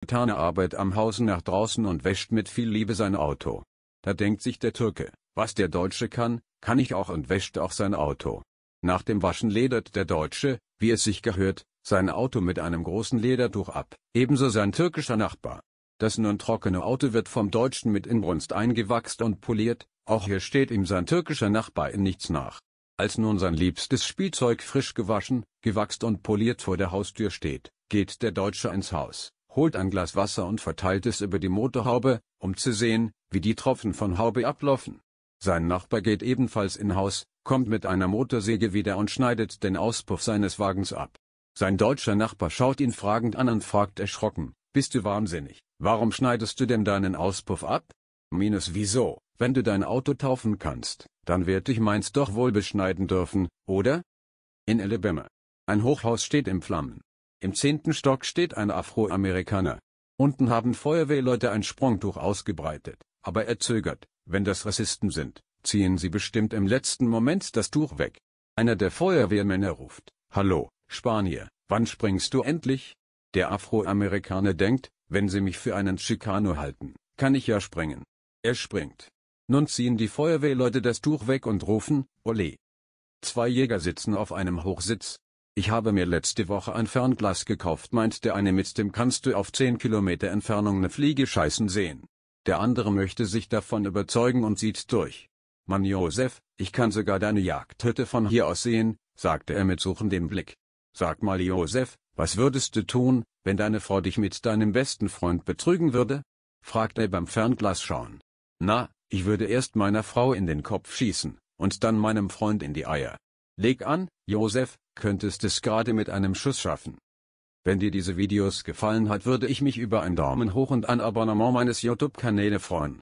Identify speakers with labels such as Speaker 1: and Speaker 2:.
Speaker 1: getane Arbeit am Haus nach draußen und wäscht mit viel Liebe sein Auto. Da denkt sich der Türke, was der Deutsche kann, kann ich auch und wäscht auch sein Auto. Nach dem Waschen ledert der Deutsche, wie es sich gehört, sein Auto mit einem großen Ledertuch ab, ebenso sein türkischer Nachbar. Das nun trockene Auto wird vom Deutschen mit Inbrunst eingewachst und poliert, auch hier steht ihm sein türkischer Nachbar in nichts nach. Als nun sein liebstes Spielzeug frisch gewaschen, gewachst und poliert vor der Haustür steht, geht der Deutsche ins Haus, holt ein Glas Wasser und verteilt es über die Motorhaube, um zu sehen, wie die Tropfen von Haube ablaufen. Sein Nachbar geht ebenfalls in Haus, kommt mit einer Motorsäge wieder und schneidet den Auspuff seines Wagens ab. Sein deutscher Nachbar schaut ihn fragend an und fragt erschrocken, bist du wahnsinnig, warum schneidest du denn deinen Auspuff ab? Minus wieso, wenn du dein Auto taufen kannst, dann werd ich meins doch wohl beschneiden dürfen, oder? In Alabama. Ein Hochhaus steht in Flammen. Im zehnten Stock steht ein Afroamerikaner. Unten haben Feuerwehrleute ein Sprungtuch ausgebreitet, aber er zögert, wenn das Rassisten sind, ziehen sie bestimmt im letzten Moment das Tuch weg. Einer der Feuerwehrmänner ruft, Hallo, Spanier, wann springst du endlich? Der Afroamerikaner denkt, wenn sie mich für einen Chicano halten, kann ich ja springen. Er springt. Nun ziehen die Feuerwehrleute das Tuch weg und rufen, Ole. Zwei Jäger sitzen auf einem Hochsitz, ich habe mir letzte Woche ein Fernglas gekauft, meint der eine mit dem kannst du auf 10 Kilometer Entfernung eine Fliege scheißen sehen. Der andere möchte sich davon überzeugen und sieht durch. Mann Josef, ich kann sogar deine Jagdhütte von hier aus sehen, sagte er mit suchendem Blick. Sag mal Josef, was würdest du tun, wenn deine Frau dich mit deinem besten Freund betrügen würde? fragte er beim Fernglas schauen. Na, ich würde erst meiner Frau in den Kopf schießen, und dann meinem Freund in die Eier. Leg an, Josef, könntest es gerade mit einem Schuss schaffen. Wenn dir diese Videos gefallen hat, würde ich mich über einen Daumen hoch und ein Abonnement meines YouTube-Kanäle freuen.